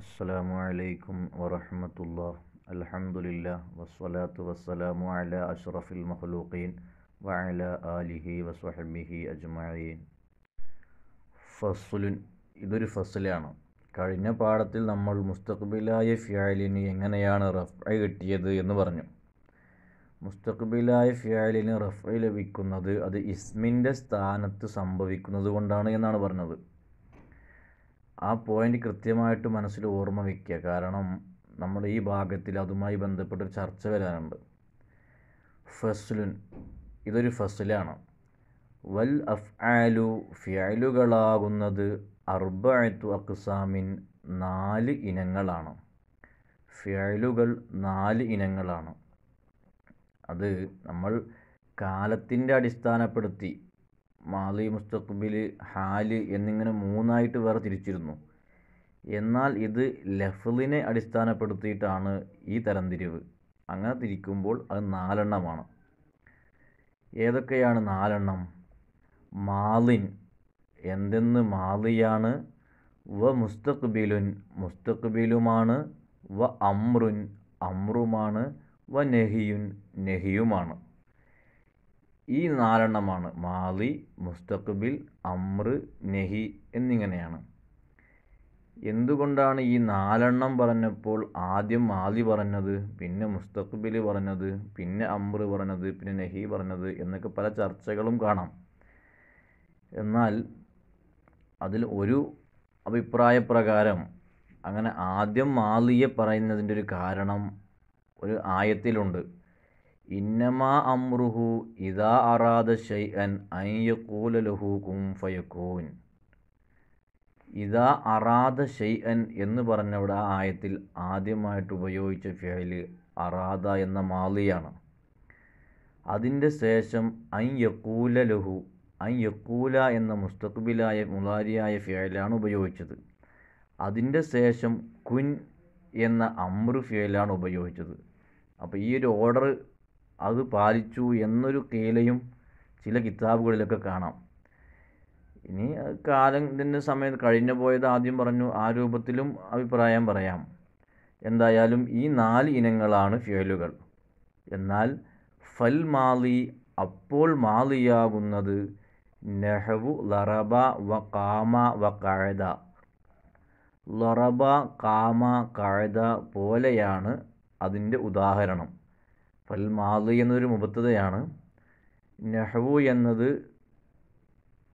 അസ്സലാമു അലൈക്കും വറഹമത്തുള്ള അലഹമുല്ല വസ്സലാത്തു വസ്സലാമു അല അഷ്റഫിൽ മഹ്ലൂഖീൻ വഅല ആലിഹി വസ്വഹബിഹി അജ്മഈൻ ഫസ്ലുൻ ഇതൊരു ഫസ്ലാണ് കഴിഞ്ഞ പാഠത്തിൽ നമ്മൾ മുസ്തഖബിലായ ഫിയാലിന് എങ്ങനെയാണ് റഫ്ഐ കിട്ടിയത് എന്ന് പറഞ്ഞു മുസ്തഖബിലായ ഫിയാലിന് റഫ്ഐ ലഭിക്കുന്നത് അത് ഇസ്മിൻ്റെ സ്ഥാനത്ത് സംഭവിക്കുന്നത് കൊണ്ടാണ് എന്നാണ് പറഞ്ഞത് ആ പോയിന്റ് കൃത്യമായിട്ട് മനസ്സിൽ ഓർമ്മ വയ്ക്കുക കാരണം നമ്മൾ ഈ ഭാഗത്തിൽ അതുമായി ബന്ധപ്പെട്ടൊരു ചർച്ച വരാനുണ്ട് ഫസ്ലുൻ ഇതൊരു ഫസ്ലാണ് വൽ അഫ്ആലു ഫ്യാലുകളാകുന്നത് അർബായത്തു അക്സാമിൻ നാല് ഇനങ്ങളാണ് ഫ്യാലുകൾ നാല് ഇനങ്ങളാണ് അത് നമ്മൾ കാലത്തിൻ്റെ അടിസ്ഥാനപ്പെടുത്തി മാലി മുസ്തഖ്ബിൽ ഹാല് എന്നിങ്ങനെ മൂന്നായിട്ട് വേറെ തിരിച്ചിരുന്നു എന്നാൽ ഇത് ലഫ്ലിനെ അടിസ്ഥാനപ്പെടുത്തിയിട്ടാണ് ഈ തരംതിരിവ് അങ്ങനെ തിരിക്കുമ്പോൾ അത് നാലെണ്ണമാണ് ഏതൊക്കെയാണ് നാലെണ്ണം മാലിൻ എന്തെന്ന് മാലിയാണ് വ മുസ്തഖ്ബിലുൻ മുസ്തഖ്ബിലുമാണ് വ അമ്രുൻ അമ്രുമാണ് വ നെഹിയുൻ നെഹിയുമാണ് ഈ നാലെണ്ണമാണ് മാലി മുസ്തഖബിൽ അമ്ര് നെഹി എന്നിങ്ങനെയാണ് എന്തുകൊണ്ടാണ് ഈ നാലെണ്ണം പറഞ്ഞപ്പോൾ ആദ്യം മാലി പറഞ്ഞത് പിന്നെ മുസ്തഖബിൽ പറഞ്ഞത് പിന്നെ അമ്ര് പറഞ്ഞത് പിന്നെ നെഹി പറഞ്ഞത് എന്നൊക്കെ പല ചർച്ചകളും കാണാം എന്നാൽ അതിൽ ഒരു അഭിപ്രായപ്രകാരം അങ്ങനെ ആദ്യം മാലിയെ പറയുന്നതിൻ്റെ ഒരു കാരണം ഒരു ആയത്തിലുണ്ട് ഇന്നമാ അമ്രുഹു ഇദാ അറാദ ഷൈ അൻ യഖൂല ലഹു കും ഫയക്കൂൻ ഇതാ അറാദ അൻ എന്ന് പറഞ്ഞവിടെ ആ ആയത്തിൽ ആദ്യമായിട്ട് ഉപയോഗിച്ച ഫിയല് അറാദ എന്ന മാളിയാണ് അതിൻ്റെ ശേഷം അൻ ലഹു അൻ എന്ന മുസ്തഖബിലായ മുലാരിയായ ഫിയലാണ് ഉപയോഗിച്ചത് അതിൻ്റെ ശേഷം കുൻ എന്ന അമ്രു ഫിയലാണ് ഉപയോഗിച്ചത് അപ്പോൾ ഈ ഒരു ഓർഡർ അത് പാലിച്ചു എന്നൊരു കേലയും ചില കിതാബുകളിലൊക്കെ കാണാം ഇനി കാലം ഇതിൻ്റെ സമയം കഴിഞ്ഞു പോയത് ആദ്യം പറഞ്ഞു ആ രൂപത്തിലും അഭിപ്രായം പറയാം എന്തായാലും ഈ നാല് ഇനങ്ങളാണ് ഫിയലുകൾ എന്നാൽ ഫൽ മാലി അപ്പോൾ മാലിയാകുന്നത് നെഹവു ലറബ വ കാമ വ കഴത ലറബ കാമ കഴത പോലെയാണ് അതിൻ്റെ ഉദാഹരണം ഫൽ എന്നൊരു എന്നതൊരു മുബത്തതയാണ് നെഹ്വു എന്നത്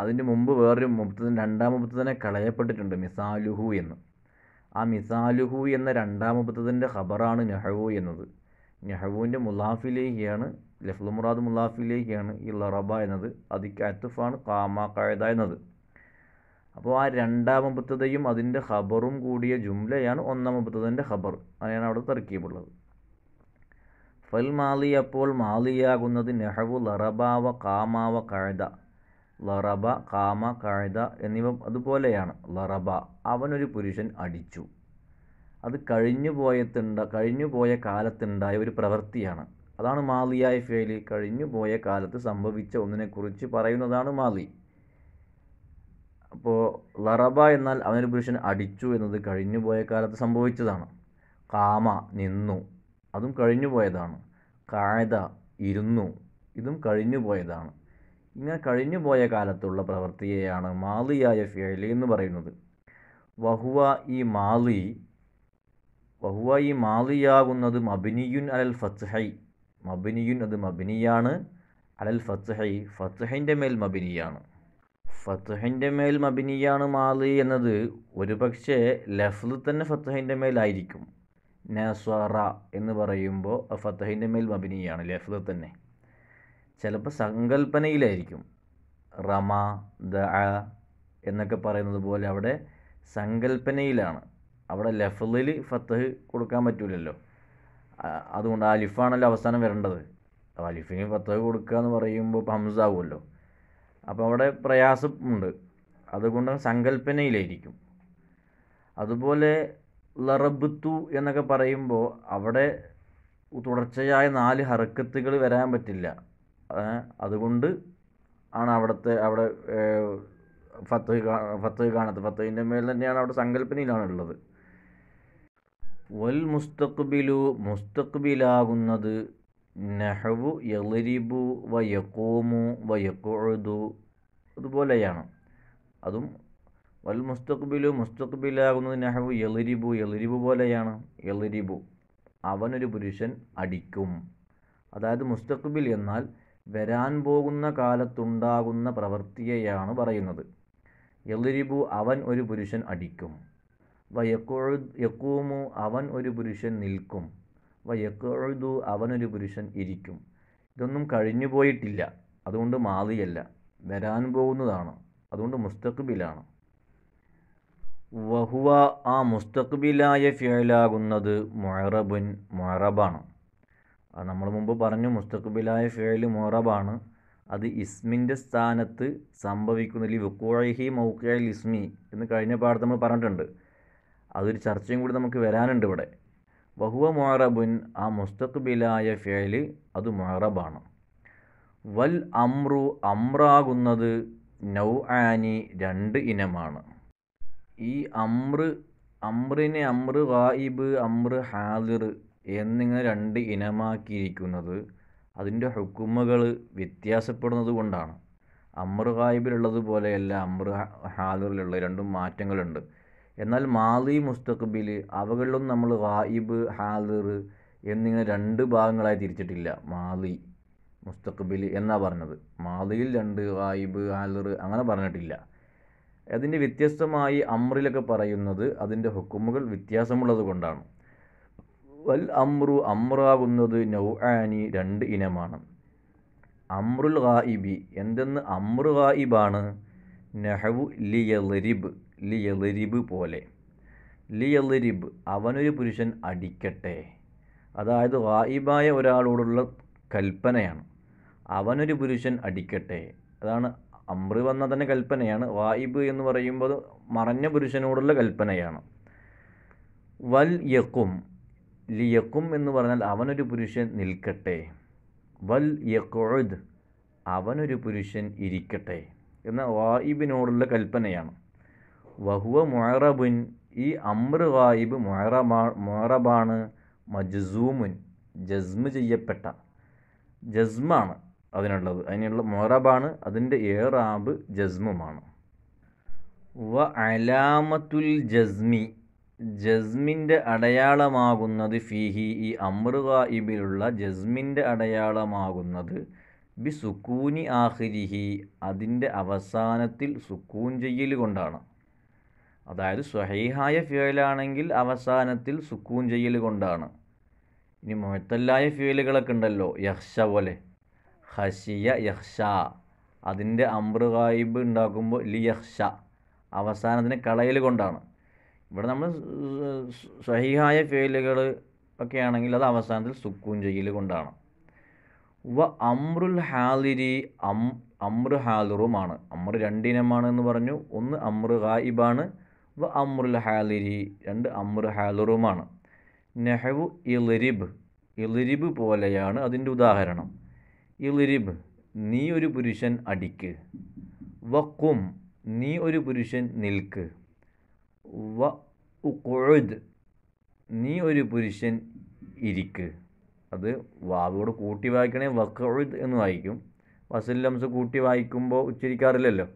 അതിന് മുമ്പ് വേറൊരു മുബത്തത രണ്ടാം മുബത്തതിനെ കളയപ്പെട്ടിട്ടുണ്ട് മിസാലുഹു എന്ന് ആ മിസാലുഹു എന്ന രണ്ടാം മുബത്തതിൻ്റെ ഖബറാണ് നെഹ്വു എന്നത് നെഹ്വുവിൻ്റെ മുലാഫിലേക്കാണ് ലഫ്ലു മുറാദ് മുലാഫിലേക്കാണ് ഈ ലറബ എന്നത് അതിക്ക് അത്തുഫാണ് കാമ കഴുത എന്നത് അപ്പോൾ ആ രണ്ടാം രണ്ടാമത്തതയും അതിൻ്റെ ഖബറും കൂടിയ ജുംലയാണ് ഒന്നാം ഒന്നാമത്തതിൻ്റെ ഖബർ അങ്ങനെയാണ് അവിടെ തർക്കീബുള്ളത് ഫൽ അപ്പോൾ മാലിയാകുന്നത് നെഹവു ലറബാവ കാമാവ കഴുത ലറബ കാമ കഴുത എന്നിവ അതുപോലെയാണ് ലറബ അവനൊരു പുരുഷൻ അടിച്ചു അത് കഴിഞ്ഞു പോയത്തുണ്ട കഴിഞ്ഞു പോയ കാലത്തുണ്ടായ ഒരു പ്രവൃത്തിയാണ് അതാണ് മാലിയായ ഫേലി കഴിഞ്ഞു പോയ കാലത്ത് സംഭവിച്ച ഒന്നിനെക്കുറിച്ച് പറയുന്നതാണ് മാലി അപ്പോൾ ലറബ എന്നാൽ അവനൊരു പുരുഷൻ അടിച്ചു എന്നത് കഴിഞ്ഞു പോയ കാലത്ത് സംഭവിച്ചതാണ് കാമ നിന്നു അതും കഴിഞ്ഞു പോയതാണ് കായത ഇരുന്നു ഇതും കഴിഞ്ഞു പോയതാണ് ഇങ്ങനെ കഴിഞ്ഞു പോയ കാലത്തുള്ള പ്രവൃത്തിയെയാണ് മാലിയായ ഫേലി എന്ന് പറയുന്നത് വഹുവ ഈ മാലി വഹുവ ഈ മാലിയാകുന്നത് മബിനിയുൻ അലൽ ഫത്സഹൈ മബിനിയുൻ അത് മബിനിയാണ് അലൽ ഫത്സഹൈ ഫത്സഹൈൻ്റെ മേൽ മബിനിയാണ് ഫത്ത്ഹിൻ്റെ മേൽ മബിനിയാണ് മാലി എന്നത് ഒരുപക്ഷെ ലഫ്ലു തന്നെ ഫത്ത്ഹിൻ്റെ മേലായിരിക്കും നസ്വറ എന്ന് പറയുമ്പോൾ ഫത്തഹിൻ്റെ മേൽ മബിനിയാണ് ലഫ്ത തന്നെ ചിലപ്പോൾ സങ്കല്പനയിലായിരിക്കും റമ ദ എന്നൊക്കെ പറയുന്നത് പോലെ അവിടെ സങ്കല്പനയിലാണ് അവിടെ ലഫലിൽ ഫത്തഹ് കൊടുക്കാൻ പറ്റൂലല്ലോ അതുകൊണ്ട് അലിഫാണല്ലോ അവസാനം വരേണ്ടത് അപ്പോൾ അലിഫിന് ഫത്തഹ് കൊടുക്കുക എന്ന് പറയുമ്പോൾ ഹംസാവുമല്ലോ അപ്പോൾ അവിടെ പ്രയാസമുണ്ട് അതുകൊണ്ട് സങ്കല്പനയിലായിരിക്കും അതുപോലെ ലറബ്ത്തു എന്നൊക്കെ പറയുമ്പോൾ അവിടെ തുടർച്ചയായ നാല് ഹറക്കത്തുകൾ വരാൻ പറ്റില്ല അതുകൊണ്ട് ആണ് അവിടുത്തെ അവിടെ ഫത്ത് ഫത്ത് കാണത്ത് ഫത്തഹിൻ്റെ മേൽ തന്നെയാണ് അവിടെ സങ്കല്പനയിലാണുള്ളത് വൽ മുസ്തഖ്ബിലു മുസ്തഖ്ബിലാകുന്നത് നെഹവു യലരിബു വയക്കോമു വയക്കുഴുതു അതുപോലെയാണ് അതും വൽ മുസ്തഖ്ബിലു മുസ്തഖ്ബിലാകുന്നത് നഹവു എളിരിബു എളിരിബു പോലെയാണ് എളിരിബു അവനൊരു പുരുഷൻ അടിക്കും അതായത് മുസ്തഖ്ബിൽ എന്നാൽ വരാൻ പോകുന്ന കാലത്തുണ്ടാകുന്ന പ്രവൃത്തിയെയാണ് പറയുന്നത് എളിരിബു അവൻ ഒരു പുരുഷൻ അടിക്കും വയക്കൊഴു യക്കൂമു അവൻ ഒരു പുരുഷൻ നിൽക്കും അവൻ അവനൊരു പുരുഷൻ ഇരിക്കും ഇതൊന്നും കഴിഞ്ഞു പോയിട്ടില്ല അതുകൊണ്ട് മാതിയല്ല വരാൻ പോകുന്നതാണ് അതുകൊണ്ട് മുസ്തഖ്ബിലാണ് വഹുവ ആ മുസ്തഖ്ബിലായ ഫിയലാകുന്നത് മൊഹറബുൻ മൊഹറബാണ് അത് നമ്മൾ മുമ്പ് പറഞ്ഞു മുസ്തഖ്ബിലായ ഫിയൽ മൊഹറബാണ് അത് ഇസ്മിൻ്റെ സ്ഥാനത്ത് സംഭവിക്കുന്ന ലി വുക്കോഴി മൗക്കൽ ഇസ്മി എന്ന് കഴിഞ്ഞ പാടത്ത് നമ്മൾ പറഞ്ഞിട്ടുണ്ട് അതൊരു ചർച്ചയും കൂടി നമുക്ക് വരാനുണ്ട് ഇവിടെ വഹുവ മൊഹറബുൻ ആ മുസ്തഖ്ബിലായ ഫിയൽ അത് മൊഹറബാണ് വൽ അമ്രു അമ്രാകുന്നത് നൗ ആനി രണ്ട് ഇനമാണ് ഈ അംറ് അമ്രിന് അംറ് ഗായിബ് അംറ് ഹാദിർ എന്നിങ്ങനെ രണ്ട് ഇനമാക്കിയിരിക്കുന്നത് അതിൻ്റെ ഹുക്കുമുകൾ വ്യത്യാസപ്പെടുന്നത് കൊണ്ടാണ് അംറ് വായിബിലുള്ളത് പോലെയല്ല അമ്ര ഹാദിറിലുള്ള രണ്ടും മാറ്റങ്ങളുണ്ട് എന്നാൽ മാലി മുസ്തഖബിൽ അവകളിലും നമ്മൾ ഗായിബ് ഹാദിർ എന്നിങ്ങനെ രണ്ട് ഭാഗങ്ങളായി തിരിച്ചിട്ടില്ല മാലി മുസ്തഖബിൽ എന്നാണ് പറഞ്ഞത് മാലിയിൽ രണ്ട് ഗായിബ് ഹാദിർ അങ്ങനെ പറഞ്ഞിട്ടില്ല അതിൻ്റെ വ്യത്യസ്തമായി അമ്രിലൊക്കെ പറയുന്നത് അതിൻ്റെ ഹുക്കുമുകൾ വ്യത്യാസമുള്ളത് കൊണ്ടാണ് വൽ അമ്രു അമ്രാകുന്നത് നൗആനി രണ്ട് ഇനമാണ് അമ്രുൽ ഗായിബി എന്തെന്ന് അമ്രു ഗായിബാണ് നെഹവു ലിയലരിബ് ലിയലരിബ് പോലെ ലിയലരിബ് അവനൊരു പുരുഷൻ അടിക്കട്ടെ അതായത് ഗായിബായ ഒരാളോടുള്ള കൽപ്പനയാണ് അവനൊരു പുരുഷൻ അടിക്കട്ടെ അതാണ് അമ്ര് വന്നാൽ തന്നെ കൽപ്പനയാണ് വായിബ് എന്ന് പറയുമ്പോൾ മറഞ്ഞ പുരുഷനോടുള്ള കൽപ്പനയാണ് വൽ യക്കും ലിയക്കും എന്ന് പറഞ്ഞാൽ അവനൊരു പുരുഷൻ നിൽക്കട്ടെ വൽ യക്കുഴുദ് അവനൊരു പുരുഷൻ ഇരിക്കട്ടെ എന്ന വായിബിനോടുള്ള കൽപ്പനയാണ് വഹുവ മൊഹറബുൻ ഈ അമ്ര വായിബ് മൊഹറബാ മൊഹറബാണ് മജ്സൂമുൻ ജസ്മ് ചെയ്യപ്പെട്ട ജസ്മാണ് അതിനുള്ളത് അതിനുള്ള മൊറബാണ് അതിൻ്റെ ഏറാബ് ജസ്മുമാണ് വ അലാമത്തുൽ ജസ്മി ജസ്മിൻ്റെ അടയാളമാകുന്നത് ഫിഹി ഈ അമ്രുകായിബിലുള്ള ജസ്മിൻ്റെ അടയാളമാകുന്നത് ബി സുക്കൂനി ആഹിരിഹി അതിൻ്റെ അവസാനത്തിൽ സുക്കൂൻ ചെയ്യൽ കൊണ്ടാണ് അതായത് സ്വഹീഹായ ഫ്യുവലാണെങ്കിൽ അവസാനത്തിൽ സുക്കൂൻ ചെയ്യൽ കൊണ്ടാണ് ഇനി മുഴത്തല്ലായ ഫ്യുവലുകളൊക്കെ ഉണ്ടല്ലോ യഹ്ഷ പോലെ ഖശിയ യഹ്ഷ അതിൻ്റെ അമ്രുകായിബ് ഉണ്ടാക്കുമ്പോൾ ലി യഹ്ഷ അവസാനത്തിന് കളയൽ കൊണ്ടാണ് ഇവിടെ നമ്മൾ സഹിഹായ ഫേലുകൾ ഒക്കെ ആണെങ്കിൽ അത് അവസാനത്തിൽ സുക്കൂൻ ചെയ്യൽ കൊണ്ടാണ് വ അമ്രുൽ ഹാലിരി അം അമ്രു ഹാലിറുമാണ് അമ്രു രണ്ടിനമാണ് എന്ന് പറഞ്ഞു ഒന്ന് അമ്രു ഗായിബാണ് വ അമ്രുൽ ഹാലിരി രണ്ട് അമ്രു ഹാലിറുമാണ് നെഹവു ഇലിരിബ് ഇലിരിബ് പോലെയാണ് അതിൻ്റെ ഉദാഹരണം ഇളിരിബ് നീ ഒരു പുരുഷൻ അടിക്ക് വക്കും നീ ഒരു പുരുഷൻ നിൽക്ക് വ ഉക്കുഴുത് നീ ഒരു പുരുഷൻ ഇരിക്ക് അത് വാവോട് കൂട്ടി വായിക്കണേ വക്കുഴുത് എന്ന് വായിക്കും വസല്ലംസ് കൂട്ടി വായിക്കുമ്പോൾ ഉച്ചരിക്കാറില്ലല്ലോ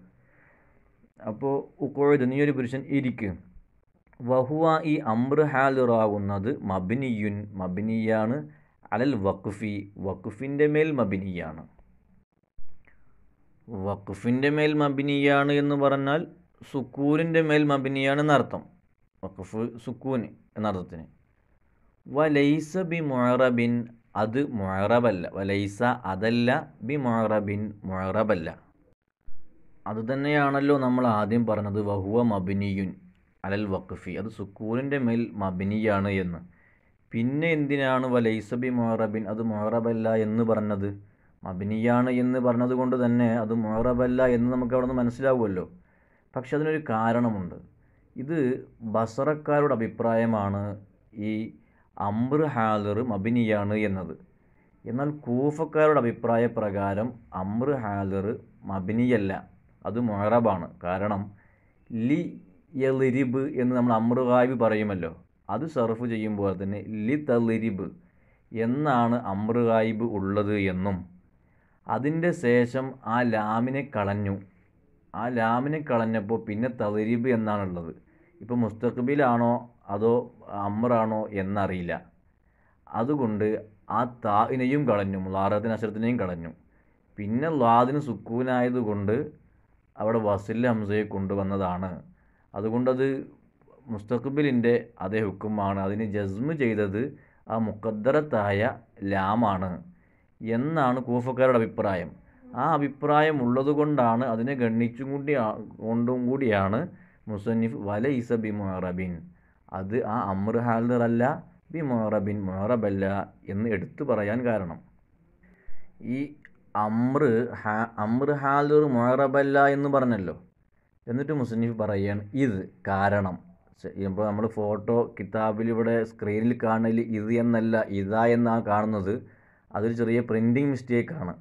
അപ്പോൾ ഉക്കുഴുത് നീ ഒരു പുരുഷൻ ഇരിക്ക് വഹുവ ഈ അമ്ര ഹാലിറാകുന്നത് മബിനിയുൻ മബിനിയാണ് അലൽ വഖഫി വഖഫിൻ്റെ മേൽ മബിനിയാണ് വഖഫിൻ്റെ മേൽ മബിനിയാണ് എന്ന് പറഞ്ഞാൽ സുക്കൂനിൻ്റെ മേൽ മബിനിയാണ് എന്നർത്ഥം വഖഫ് സുക്കൂൻ എന്നർത്ഥത്തിന് വലൈസ ബി മൊഹറബിൻ അത് മൊഹറബല്ല വലൈസ അതല്ല ബി മൊഹറബിൻ മൊഹറബല്ല അതുതന്നെയാണല്ലോ നമ്മൾ ആദ്യം പറഞ്ഞത് വഹുവ മബിനിയുൻ അലൽ വഖഫി അത് സുക്കൂറിൻ്റെ മേൽ മബിനിയാണ് എന്ന് പിന്നെ എന്തിനാണ് വലൈസബി മൊഹറബിൻ അത് മൊഹറബല്ല എന്ന് പറഞ്ഞത് മബിനിയാണ് എന്ന് പറഞ്ഞത് കൊണ്ട് തന്നെ അത് മൊഹറബല്ല എന്ന് നമുക്ക് അവിടെ നിന്ന് മനസ്സിലാവുമല്ലോ പക്ഷെ അതിനൊരു കാരണമുണ്ട് ഇത് ബസറക്കാരുടെ അഭിപ്രായമാണ് ഈ അംർ ഹാദർ മബിനിയാണ് എന്നത് എന്നാൽ കൂഫക്കാരുടെ അഭിപ്രായ പ്രകാരം അംർ ഹാലർ മബിനിയല്ല അത് മൊഹറബാണ് കാരണം ലി യലിരിബ് എന്ന് നമ്മൾ അമ്രുഹായിബ് പറയുമല്ലോ അത് സർഫ് ചെയ്യുമ്പോൾ തന്നെ ലി തളിരിബ് എന്നാണ് അമ്രുകായിബ് ഉള്ളത് എന്നും അതിൻ്റെ ശേഷം ആ ലാമിനെ കളഞ്ഞു ആ ലാമിനെ കളഞ്ഞപ്പോൾ പിന്നെ തളിരിബ് എന്നാണുള്ളത് ഇപ്പോൾ മുസ്തഖബിലാണോ അതോ അമ്രാണോ എന്നറിയില്ല അതുകൊണ്ട് ആ താഹിനെയും കളഞ്ഞു മുലാറത്തിന് അശ്രത്തിനെയും കളഞ്ഞു പിന്നെ ലാദിന് സുക്കൂനായതുകൊണ്ട് അവിടെ വസിൽ ഹംസയെ കൊണ്ടുവന്നതാണ് അതുകൊണ്ടത് മുസ്തഖബിലിൻ്റെ അതേ ഹുക്കുമാണ് അതിന് ജസ്മ് ചെയ്തത് ആ മുക്കദ്ദറത്തായ ലാമാണ് എന്നാണ് കൂഫക്കാരുടെ അഭിപ്രായം ആ അഭിപ്രായം ഉള്ളതുകൊണ്ടാണ് അതിനെ ഗണ്ണിച്ചും കൂടി കൊണ്ടും കൂടിയാണ് മുസന്നിഫ് വല ഇസ ബി മൊഹറബിൻ അത് ആ അമർ ഹാൽദർ അല്ല ബി മൊഹറബിൻ മൊഹറബല്ല എന്ന് എടുത്തു പറയാൻ കാരണം ഈ അമ്ര ഹാ അമ്ര ഹാലൂർ മൊഹറബല്ല എന്ന് പറഞ്ഞല്ലോ എന്നിട്ട് മുസന്നിഫ് പറയുകയാണ് ഇത് കാരണം ചെയ്യുമ്പോൾ നമ്മൾ ഫോട്ടോ കിതാബിൽ ഇവിടെ സ്ക്രീനിൽ കാണൽ ഇത് എന്നല്ല ഇതാ എന്നാണ് കാണുന്നത് അതൊരു ചെറിയ പ്രിൻറ്റിങ് മിസ്റ്റേക്കാണ്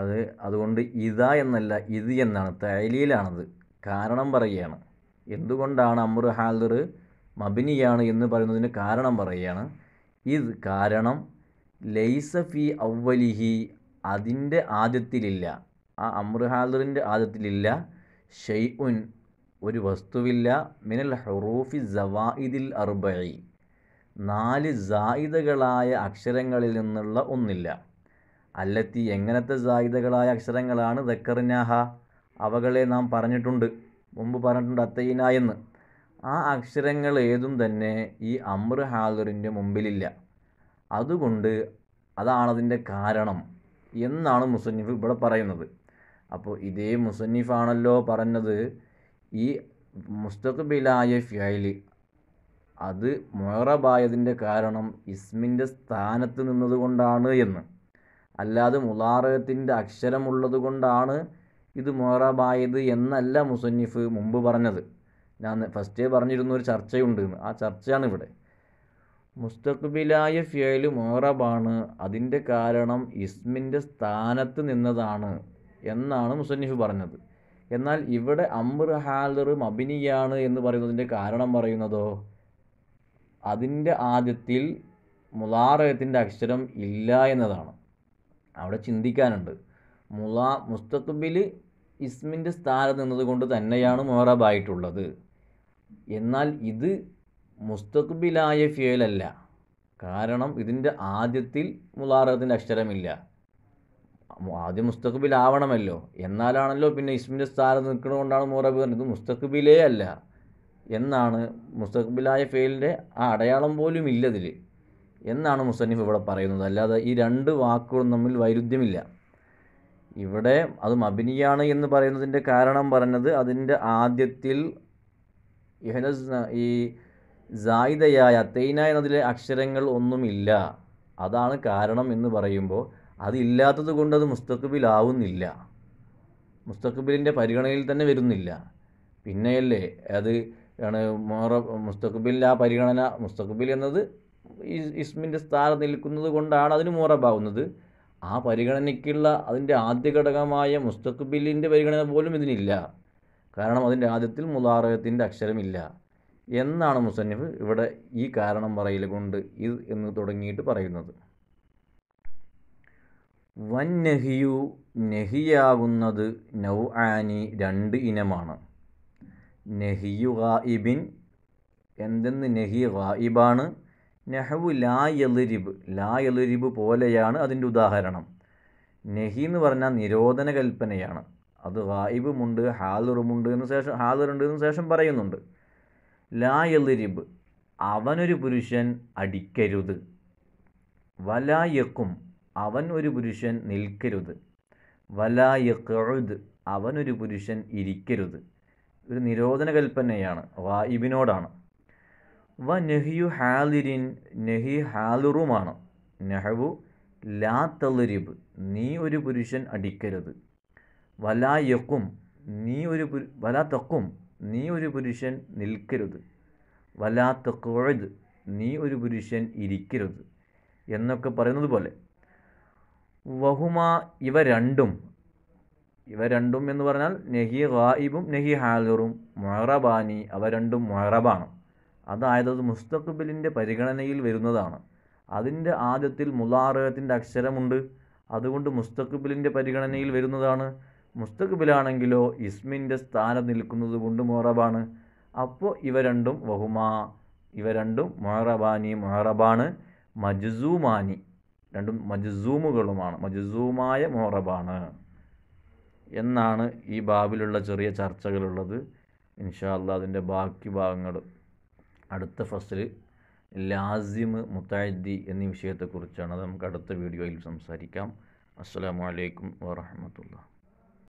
അത് അതുകൊണ്ട് ഇതാ എന്നല്ല ഇത് എന്നാണ് തൈലിയിലാണത് കാരണം പറയുകയാണ് എന്തുകൊണ്ടാണ് അമ്ര ഹാദർ മബിനിയാണ് എന്ന് പറയുന്നതിന് കാരണം പറയുകയാണ് ഇത് കാരണം ലൈസ ഔവലിഹി അതിൻ്റെ ആദ്യത്തിലില്ല ആ അമ്രുഹാദറിൻ്റെ ഹാദറിൻ്റെ ആദ്യത്തിലില്ല ഷെയ്ഉൻ ഒരു വസ്തുവില്ല മിനൽ ഹറൂഫി ജവാഇദിൽ അർബഈ നാല് ജായിദകളായ അക്ഷരങ്ങളിൽ നിന്നുള്ള ഒന്നില്ല അല്ലത്തി എങ്ങനത്തെ ജായിദകളായ അക്ഷരങ്ങളാണ് ദക്കറിനാഹ അവകളെ നാം പറഞ്ഞിട്ടുണ്ട് മുമ്പ് പറഞ്ഞിട്ടുണ്ട് അത്തയിന എന്ന് ആ അക്ഷരങ്ങൾ ഏതും തന്നെ ഈ അമ്ര ഹാദറിൻ്റെ മുമ്പിലില്ല അതുകൊണ്ട് അതാണതിൻ്റെ കാരണം എന്നാണ് മുസന്നിഫ് ഇവിടെ പറയുന്നത് അപ്പോൾ ഇതേ മുസന്നിഫാണല്ലോ പറഞ്ഞത് ഈ മുസ്തഖ്ബിലായ ഫിയലി അത് മൊറബായതിൻ്റെ കാരണം ഇസ്മിൻ്റെ സ്ഥാനത്ത് നിന്നതുകൊണ്ടാണ് എന്ന് അല്ലാതെ മുലാറയത്തിൻ്റെ അക്ഷരമുള്ളത് കൊണ്ടാണ് ഇത് മൊറബായത് എന്നല്ല മുസന്നിഫ് മുമ്പ് പറഞ്ഞത് ഞാൻ ഫസ്റ്റ് പറഞ്ഞിരുന്ന ഒരു ചർച്ചയുണ്ട് ആ ചർച്ചയാണ് ഇവിടെ മുസ്തഖ്ബിലായ ഫിയൽ മൊറബാണ് അതിൻ്റെ കാരണം ഇസ്മിൻ്റെ സ്ഥാനത്ത് നിന്നതാണ് എന്നാണ് മുസന്നിഫ് പറഞ്ഞത് എന്നാൽ ഇവിടെ അമ്ര ഹാലറും അബിനിയാണ് എന്ന് പറയുന്നതിൻ്റെ കാരണം പറയുന്നതോ അതിൻ്റെ ആദ്യത്തിൽ മുലാറയത്തിൻ്റെ അക്ഷരം ഇല്ല എന്നതാണ് അവിടെ ചിന്തിക്കാനുണ്ട് മുലാ മുസ്തഖബിൽ ഇസ്മിൻ്റെ സ്ഥാനം നിന്നതുകൊണ്ട് തന്നെയാണ് ആയിട്ടുള്ളത് എന്നാൽ ഇത് മുസ്തഖബിലായ ഫിയലല്ല കാരണം ഇതിൻ്റെ ആദ്യത്തിൽ മുലാറകത്തിൻ്റെ അക്ഷരമില്ല ആദ്യം മുസ്തഖബിലാവണമല്ലോ എന്നാലാണല്ലോ പിന്നെ ഇസ്മിൻ്റെ സ്ഥാനം കൊണ്ടാണ് മുറബ് പറഞ്ഞത് മുസ്തഖബിലേ അല്ല എന്നാണ് മുസ്തഖബിലായ ഫെയിലിൻ്റെ ആ അടയാളം പോലും ഇല്ലതിൽ എന്നാണ് മുസന്നിഫ് ഇവിടെ പറയുന്നത് അല്ലാതെ ഈ രണ്ട് വാക്കുകളും തമ്മിൽ വൈരുദ്ധ്യമില്ല ഇവിടെ അത് മബിനിയാണ് എന്ന് പറയുന്നതിൻ്റെ കാരണം പറഞ്ഞത് അതിൻ്റെ ആദ്യത്തിൽ ഇഹനസ് ഈ സായിദയായ തേയ്ന എന്നതിലെ അക്ഷരങ്ങൾ ഒന്നുമില്ല അതാണ് കാരണം എന്ന് പറയുമ്പോൾ അതില്ലാത്തത് കൊണ്ട് അത് മുസ്തഖബിലാവുന്നില്ല മുസ്തഖബിലിൻ്റെ പരിഗണനയിൽ തന്നെ വരുന്നില്ല പിന്നെയല്ലേ അത് ആണ് മോറ മുസ്തഖബിലിൻ്റെ ആ പരിഗണന മുസ്തഖബിൽ എന്നത് ഇസ്മിൻ്റെ സ്ഥാനം നിൽക്കുന്നത് കൊണ്ടാണ് അതിന് മോറബാവുന്നത് ആ പരിഗണനയ്ക്കുള്ള അതിൻ്റെ ആദ്യ ഘടകമായ മുസ്തഖബിലിൻ്റെ പരിഗണന പോലും ഇതിനില്ല കാരണം അതിൻ്റെ ആദ്യത്തിൽ മുലാറകത്തിൻ്റെ അക്ഷരമില്ല എന്നാണ് മുസന്നിഫ് ഇവിടെ ഈ കാരണം പറയൽ കൊണ്ട് ഇത് എന്ന് തുടങ്ങിയിട്ട് പറയുന്നത് വൻ നെഹിയു നൗ നൗആനി രണ്ട് ഇനമാണ് നെഹിയു ഗായിബിൻ എന്തെന്ന് നെഹി ഗായിബാണ് നെഹവു ലാ യലുരിബ് ലാ യലുരിബ് പോലെയാണ് അതിൻ്റെ ഉദാഹരണം നെഹി എന്ന് പറഞ്ഞാൽ നിരോധന കൽപ്പനയാണ് അത് ഗായിബുമുണ്ട് ഹാലുറുമുണ്ട് എന്ന് ശേഷം ഹാലുറുണ്ട് എന്ന് ശേഷം പറയുന്നുണ്ട് ലാ യലുരിബ് അവനൊരു പുരുഷൻ അടിക്കരുത് വലായക്കും അവൻ ഒരു പുരുഷൻ നിൽക്കരുത് വലാ യക്കഴുത് അവൻ ഒരു പുരുഷൻ ഇരിക്കരുത് ഒരു നിരോധന കൽപ്പനയാണ് വായിബിനോടാണ് വ നെഹിയു ഹാലിരിൻ നെഹി ഹാലുറുമാണ് നെഹവു ലാ തളരിബ് നീ ഒരു പുരുഷൻ അടിക്കരുത് വലാ നീ ഒരു വലാ തക്കും നീ ഒരു പുരുഷൻ നിൽക്കരുത് വലാ തക്കുഴത് നീ ഒരു പുരുഷൻ ഇരിക്കരുത് എന്നൊക്കെ പറയുന്നത് പോലെ വഹുമ ഇവ രണ്ടും ഇവ രണ്ടും എന്ന് പറഞ്ഞാൽ നെഹി ഗായിബും നെഹി ഹാലിറും മൊഹറബാനി അവ രണ്ടും മൊഹറബാണ് അതായത് അത് മുസ്തഖബിലിൻ്റെ പരിഗണനയിൽ വരുന്നതാണ് അതിൻ്റെ ആദ്യത്തിൽ മുലാറകത്തിൻ്റെ അക്ഷരമുണ്ട് അതുകൊണ്ട് മുസ്തഖബിലിൻ്റെ പരിഗണനയിൽ വരുന്നതാണ് മുസ്തഖബിലാണെങ്കിലോ ഇസ്മിൻ്റെ സ്ഥാനം നിൽക്കുന്നത് കൊണ്ട് മൊഹറബാണ് അപ്പോൾ ഇവ രണ്ടും വഹുമാ ഇവ രണ്ടും മൊഹറബാനി മൊഹറബാണ് മജ്സൂമാനി രണ്ടും മജ്സൂമുകളുമാണ് മജ്സൂമായ മുഹറബാണ് എന്നാണ് ഈ ബാബിലുള്ള ചെറിയ ചർച്ചകളുള്ളത് ഇൻഷാല്ല അതിൻ്റെ ബാക്കി ഭാഗങ്ങൾ അടുത്ത ഫസ്റ്റിൽ ലാസിമ് മുത്തായി എന്നീ വിഷയത്തെക്കുറിച്ചാണ് അത് നമുക്ക് അടുത്ത വീഡിയോയിൽ സംസാരിക്കാം അസ്സാം വലൈക്കും വാഹമത്തുള്ള